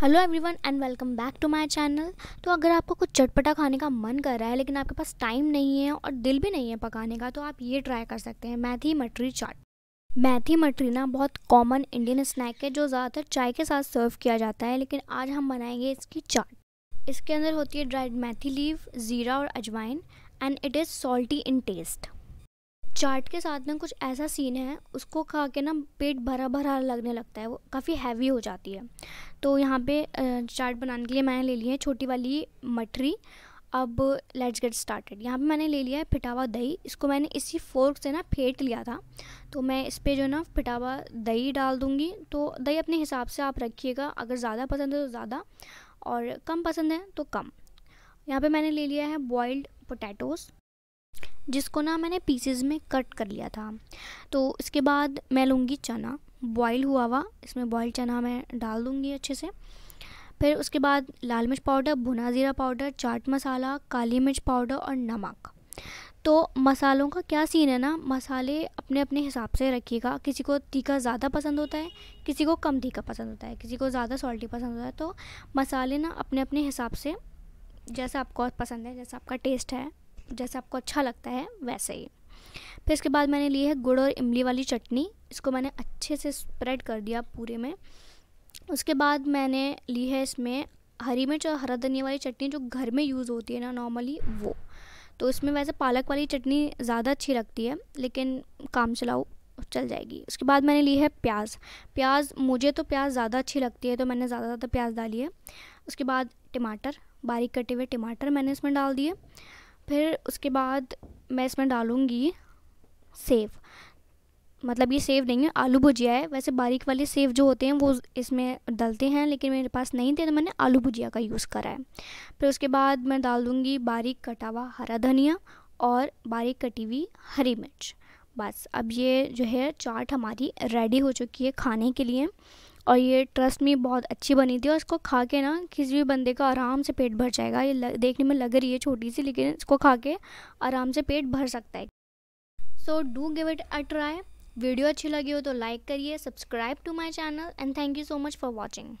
hello everyone and welcome back to my channel तो अगर आपको कुछ चटपटा खाने का मन कर रहा है लेकिन आपके पास टाइम नहीं है और दिल भी नहीं है पकाने का तो आप ये ट्राई कर सकते हैं मैथी मटरी चाट मैथी मटरी ना बहुत कॉमन इंडियन स्नैक है जो ज़्यादातर चाय के साथ सर्व किया जाता है लेकिन आज हम बनाएंगे इसकी चाट इसके अंदर होती है ड्राइड मैथी लीव ज़ीरा और अजवाइन and it is salty in taste चाट के साथ ना कुछ ऐसा सीन है उसको खा के ना पेट भरा भरा लगने लगता है वो काफ़ी हैवी हो जाती है तो यहाँ पे चाट बनाने के लिए मैंने ले ली है छोटी वाली मटरी अब लेट्स गेट स्टार्टेड यहाँ पे मैंने ले लिया है फिटावा दही इसको मैंने इसी फोर्क से ना फेंट लिया था तो मैं इस पर जो है ना फिटावा दही डाल दूँगी तो दही अपने हिसाब से आप रखिएगा अगर ज़्यादा पसंद है तो ज़्यादा और कम पसंद है तो कम यहाँ पे मैंने ले लिया है बॉइल्ड पोटैटोस जिसको ना मैंने पीसेस में कट कर लिया था तो इसके बाद मैं लूँगी चना बॉईल हुआ हुआ इसमें बॉयल चना मैं डाल दूँगी अच्छे से फिर उसके बाद लाल मिर्च पाउडर भुना ज़ीरा पाउडर चाट मसाला काली मिर्च पाउडर और नमक तो मसालों का क्या सीन है ना मसाले अपने अपने हिसाब से रखिएगा किसी को तीखा ज़्यादा पसंद होता है किसी को कम तीखा पसंद होता है किसी को ज़्यादा सॉल्टी पसंद होता है तो मसाले ना अपने अपने हिसाब से जैसा आपको पसंद है जैसा आपका टेस्ट है जैसा आपको अच्छा लगता है वैसे ही फिर इसके बाद मैंने लिए है गुड़ और इमली वाली चटनी इसको मैंने अच्छे से स्प्रेड कर दिया पूरे में उसके बाद मैंने ली है इसमें हरी मिर्च और हरा धनिया वाली चटनी जो घर में यूज़ होती है ना नॉर्मली वो तो इसमें वैसे पालक वाली चटनी ज़्यादा अच्छी लगती है लेकिन काम चलाओ चल जाएगी उसके बाद मैंने ली है प्याज प्याज मुझे तो प्याज ज़्यादा अच्छी लगती है तो मैंने ज़्यादा ज़्यादा प्याज डाली है उसके बाद टमाटर बारीक कटे हुए टमाटर मैंने इसमें डाल दिए फिर उसके बाद मैं इसमें डालूँगी सेव मतलब ये सेव नहीं है आलू भुजिया है वैसे बारीक वाले सेव जो होते हैं वो इसमें डलते हैं लेकिन मेरे पास नहीं थे तो मैंने आलू भुजिया का यूज़ करा है फिर उसके बाद मैं डाल दूँगी बारीक कटा हुआ हरा धनिया और बारीक कटी हुई हरी मिर्च बस अब ये जो है चाट हमारी रेडी हो चुकी है खाने के लिए और ये ट्रस्ट में बहुत अच्छी बनी थी और इसको खा के ना किसी भी बंदे का आराम से पेट भर जाएगा ये लग, देखने में लग रही है छोटी सी लेकिन इसको खा के आराम से पेट भर सकता है so do give it a try video अच्छी लगी हो तो लाइक करिए subscribe to my channel and thank you so much for watching